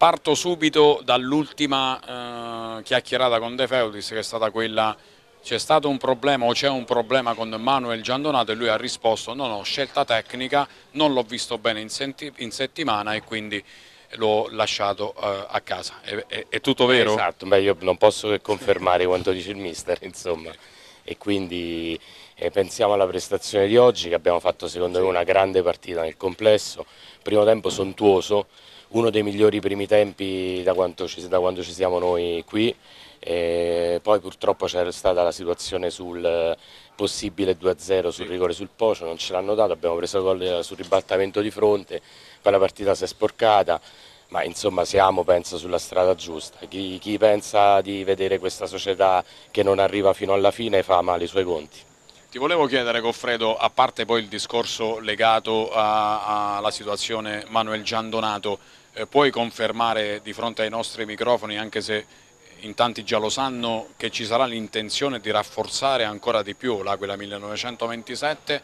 Parto subito dall'ultima eh, chiacchierata con De Feudis che è stata quella c'è stato un problema o c'è un problema con Manuel Giandonato e lui ha risposto no no scelta tecnica non l'ho visto bene in, in, settimana e quindi l'ho lasciato uh, a casa è, è, è tutto vero? Esatto, beh, io non posso che confermare quanto dice il mister insomma e quindi eh, pensiamo alla prestazione di oggi che abbiamo fatto secondo me una grande partita nel complesso, primo tempo sontuoso, uno dei migliori primi tempi da, ci, da quando ci siamo noi qui e poi purtroppo c'era stata la situazione sul eh, possibile 2-0 sul rigore sul Pocio, non ce l'hanno dato, abbiamo preso gol eh, sul ribaltamento di fronte, poi la partita si è sporcata, ma insomma siamo penso sulla strada giusta. Chi, chi, pensa di vedere questa società che non arriva fino alla fine fa male i suoi conti. Ti volevo chiedere Goffredo, a parte poi il discorso legato alla situazione Manuel Giandonato, eh, puoi confermare di fronte ai nostri microfoni, anche se in tanti già lo sanno, che ci sarà l'intenzione di rafforzare ancora di più l'Aquila 1927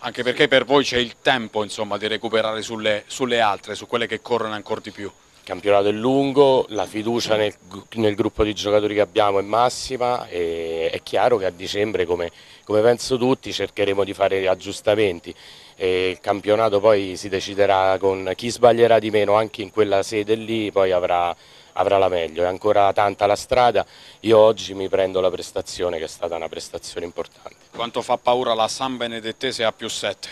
anche perché per voi c'è il tempo insomma, di recuperare sulle, sulle altre, su quelle che corrono ancora di più. Il campionato è lungo, la fiducia nel, nel, gruppo di giocatori che abbiamo è massima e è chiaro che a dicembre, come, come penso tutti, cercheremo di fare aggiustamenti. E il campionato poi si deciderà con chi sbaglierà di meno anche in quella sede lì, poi avrà avrà la meglio, è ancora tanta la strada, io oggi mi prendo la prestazione che è stata una prestazione importante. Quanto fa paura la San Benedettese a più 7?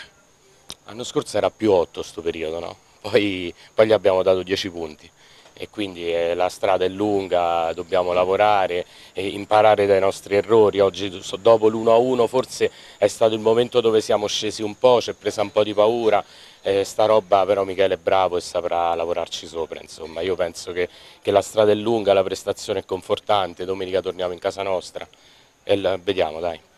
L'anno scorso era più 8 questo periodo, no? poi, poi gli abbiamo dato 10 punti e quindi eh, la strada è lunga, dobbiamo lavorare e imparare dai nostri errori. Oggi dopo l'1-1 forse è stato il momento dove siamo scesi un po', ci è presa un po' di paura, eh, sta roba però Michele è bravo e saprà lavorarci sopra. Insomma. Io penso che, che la strada è lunga, la prestazione è confortante, domenica torniamo in casa nostra e vediamo dai.